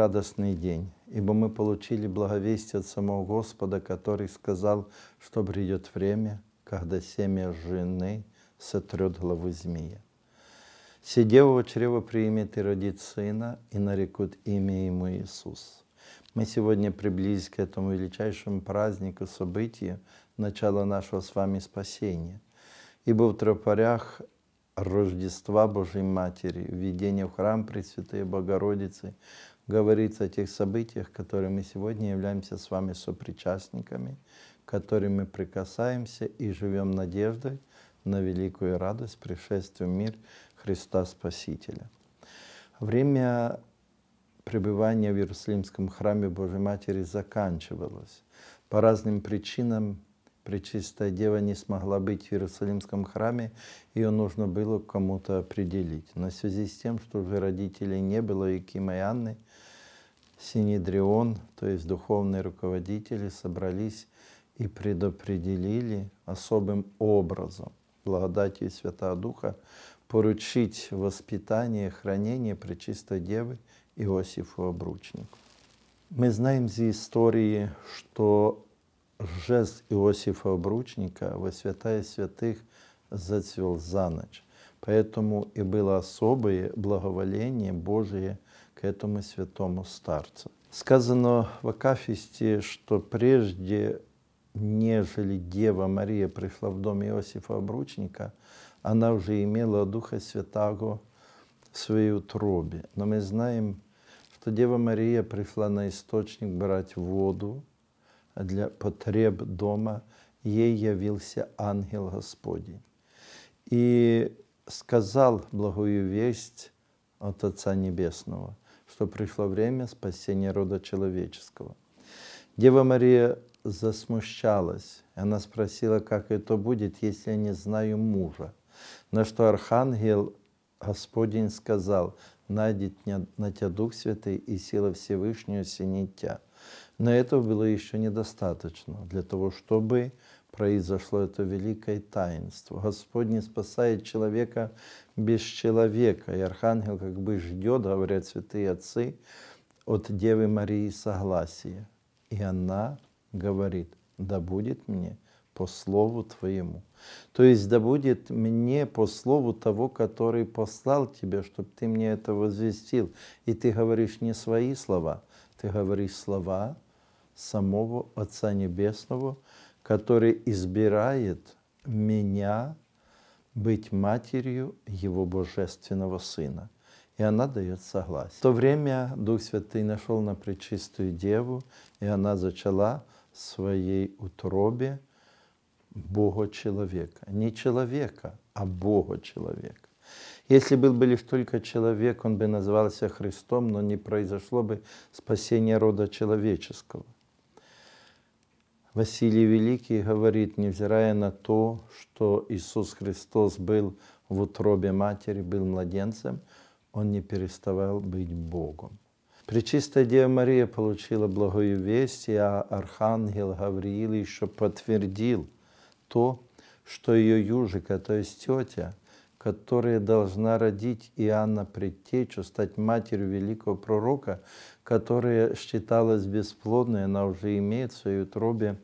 радостный день, ибо мы получили благовестие от самого Господа, который сказал, что придет время, когда семя жены сотрет главу змея. Сидевого чрева примет и родит сына, и нарекут имя ему Иисус. Мы сегодня приблизились к этому величайшему празднику, событию, начала нашего с вами спасения. Ибо в тропарях Рождества Божьей Матери, введение в храм Пресвятой Богородицы, говорится о тех событиях, которые мы сегодня являемся с вами сопричастниками, которыми мы прикасаемся и живем надеждой на великую радость пришествия в мир Христа Спасителя. Время пребывания в Иерусалимском храме Божьей Матери заканчивалось. По разным причинам Пречистая Дева не смогла быть в Иерусалимском храме, ее нужно было кому-то определить. Но в связи с тем, что уже родителей не было, Якима и Анны, Синедрион, то есть духовные руководители, собрались и предопределили особым образом, благодатью Святого Духа, поручить воспитание и хранение Пречистой Девы Иосифу Обручнику. Мы знаем из истории, что жест Иосифа Обручника во святая святых зацвел за ночь. Поэтому и было особое благоволение Божие к этому святому старцу. Сказано в Акафисте, что прежде, нежели Дева Мария пришла в дом Иосифа Обручника, она уже имела Духа Святаго в своей утробе. Но мы знаем, что Дева Мария пришла на источник брать воду, для потреб дома, ей явился ангел Господень. И сказал благую весть от Отца Небесного, что пришло время спасения рода человеческого. Дева Мария засмущалась. Она спросила, как это будет, если я не знаю мужа. На что архангел Господень сказал, «Найдет на тебя Дух Святый, и сила Всевышнего синит тебя». Но этого было еще недостаточно для того, чтобы произошло это великое таинство. Господь не спасает человека без человека. И архангел как бы ждет, говорят святые отцы, от Девы Марии согласия. И она говорит, да будет мне по слову Твоему. То есть да будет мне по слову того, который послал Тебя, чтобы Ты мне это возвестил. И Ты говоришь не свои слова, Ты говоришь слова самого Отца Небесного, который избирает меня быть матерью Его Божественного Сына. И она дает согласие. В то время Дух Святый нашел на Пречистую Деву, и она зачала в своей утробе Бога человека. Не человека, а Бога человека. Если был бы лишь только человек, он бы назывался Христом, но не произошло бы спасение рода человеческого. Василий Великий говорит, невзирая на то, что Иисус Христос был в утробе матери, был младенцем, он не переставал быть Богом. Пречистая Дева Мария получила благую весть, а Архангел Гавриил еще подтвердил то, что ее южика, то есть тетя, которая должна родить Иоанна Предтечу, стать матерью великого пророка, которая считалась бесплодной, она уже имеет в своей утробе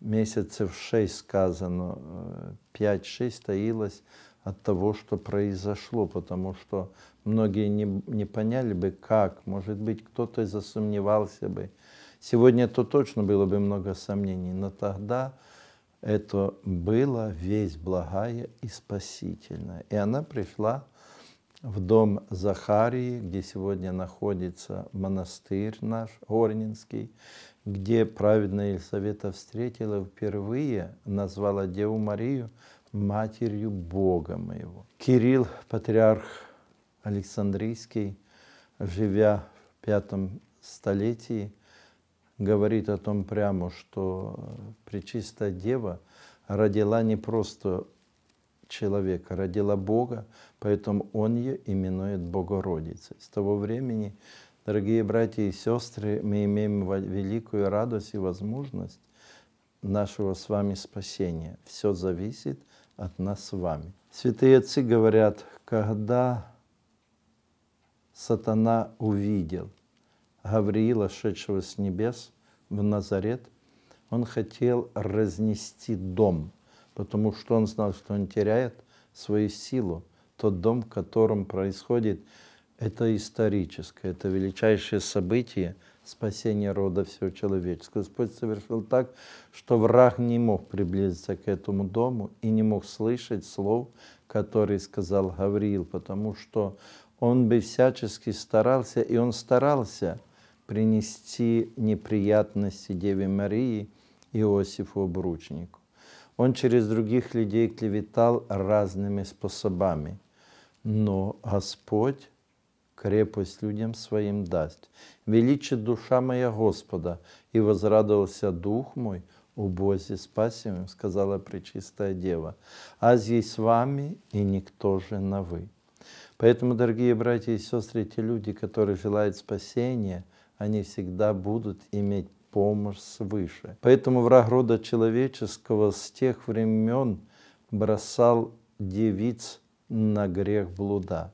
месяцев шесть сказано, э, пять-шесть таилась от того, что произошло, потому что многие не, не поняли бы, как, может быть, кто-то засомневался бы. Сегодня это точно было бы много сомнений, но тогда это было весь благая и спасительная. И она пришла в дом Захарии, где сегодня находится монастырь наш Горнинский, где праведная Елизавета встретила впервые, назвала Деву Марию матерью Бога моего. Кирилл, патриарх Александрийский, живя в пятом столетии, говорит о том прямо, что э, Пречистая Дева родила не просто человека, родила Бога, поэтому он ее именует Богородицей. С того времени, дорогие братья и сестры, мы имеем великую радость и возможность нашего с вами спасения. Все зависит от нас с вами. Святые отцы говорят, когда сатана увидел, Гавриила, шедшего с небес в Назарет, он хотел разнести дом, потому что он знал, что он теряет свою силу. Тот дом, в котором происходит, это историческое, это величайшее событие спасения рода всего человеческого. Господь совершил так, что враг не мог приблизиться к этому дому и не мог слышать слов, которые сказал Гавриил, потому что он бы всячески старался, и он старался – принести неприятности Деве Марии Иосифу Обручнику. Он через других людей клеветал разными способами, но Господь крепость людям своим даст. Величит душа моя Господа, и возрадовался дух мой, у Бозе спасим, сказала Пречистая Дева. Аз есть с вами, и никто же на вы. Поэтому, дорогие братья и сестры, те люди, которые желают спасения – они всегда будут иметь помощь свыше. Поэтому враг рода человеческого с тех времен бросал девиц на грех блуда.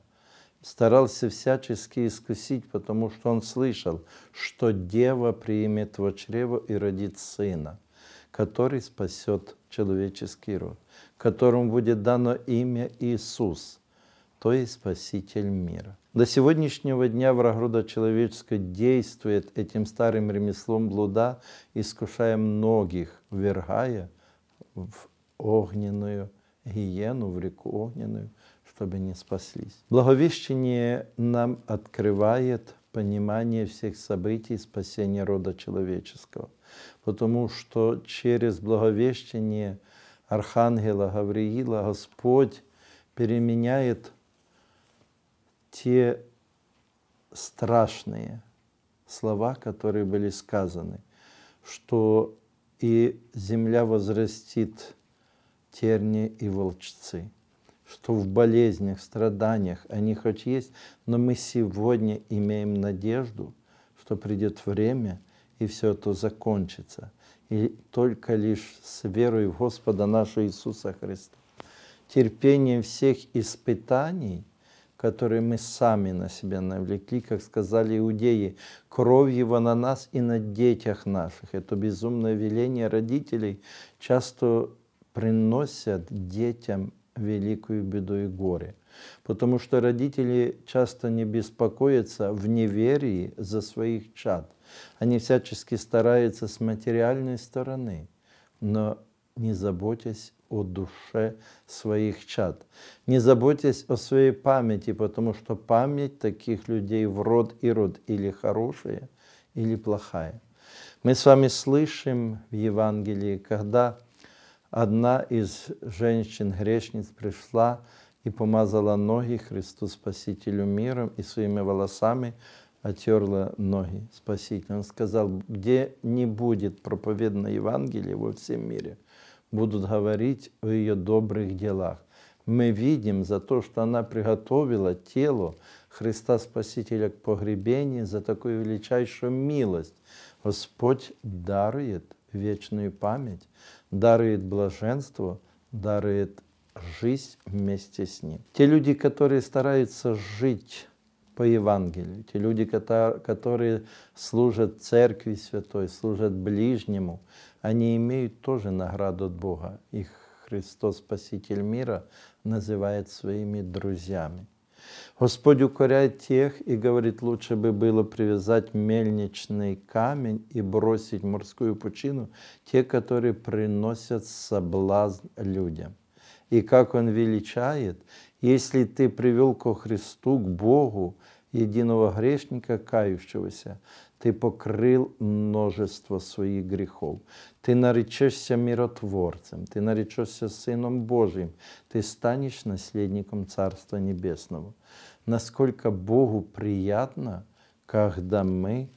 Старался всячески искусить, потому что он слышал, что дева примет во чрево и родит сына, который спасет человеческий род, которому будет дано имя Иисус, то есть Спаситель мира. До сегодняшнего дня враг рода человеческого действует этим старым ремеслом блуда, искушая многих, вергая в огненную гиену, в реку огненную, чтобы не спаслись. Благовещение нам открывает понимание всех событий спасения рода человеческого, потому что через благовещение Архангела Гавриила Господь переменяет те страшные слова, которые были сказаны, что и земля возрастит терни и волчцы, что в болезнях, страданиях они хоть есть, но мы сегодня имеем надежду, что придет время, и все это закончится. И только лишь с верой в Господа нашего Иисуса Христа, терпением всех испытаний – которые мы сами на себя навлекли, как сказали иудеи, кровь его на нас и на детях наших. Это безумное веление родителей часто приносят детям великую беду и горе. Потому что родители часто не беспокоятся в неверии за своих чад. Они всячески стараются с материальной стороны, но не заботясь о душе своих чад. Не заботьтесь о своей памяти, потому что память таких людей в род и род или хорошая, или плохая. Мы с вами слышим в Евангелии, когда одна из женщин-грешниц пришла и помазала ноги Христу Спасителю миром и своими волосами отерла ноги Спасителя. Он сказал, где не будет проповедано Евангелие во всем мире – будут говорить о ее добрых делах. Мы видим за то, что она приготовила тело Христа Спасителя к погребению, за такую величайшую милость. Господь дарует вечную память, дарует блаженство, дарует жизнь вместе с Ним. Те люди, которые стараются жить по Евангелию, те люди, которые служат Церкви Святой, служат ближнему, они имеют тоже награду от Бога. Их Христос, Спаситель мира, называет своими друзьями. Господь укоряет тех и говорит, лучше бы было привязать мельничный камень и бросить морскую пучину, те, которые приносят соблазн людям. И как он величает если ты привел ко Христу, к Богу, единого грешника, кающегося, ты покрыл множество своих грехов. Ты наречешься миротворцем, ты наречешься Сыном Божьим, ты станешь наследником Царства Небесного. Насколько Богу приятно, когда мы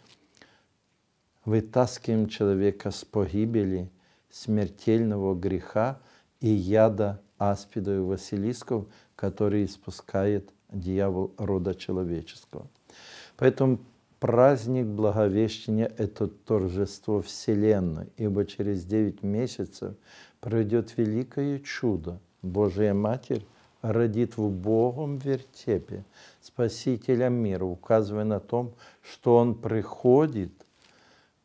вытаскиваем человека с погибели, смертельного греха и яда аспиду и Василиску, которые испускает дьявол рода человеческого. Поэтому праздник Благовещения – это торжество Вселенной, ибо через 9 месяцев пройдет великое чудо. Божья Матерь родит в Богом вертепе Спасителя мира, указывая на том, что Он приходит –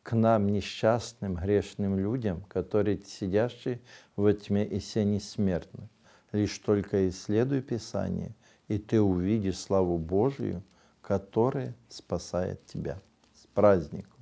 к нам, несчастным, грешным людям, которые сидящие во тьме и сени смертны. Лишь только исследуй Писание, и ты увидишь славу Божию, которая спасает тебя. С праздником!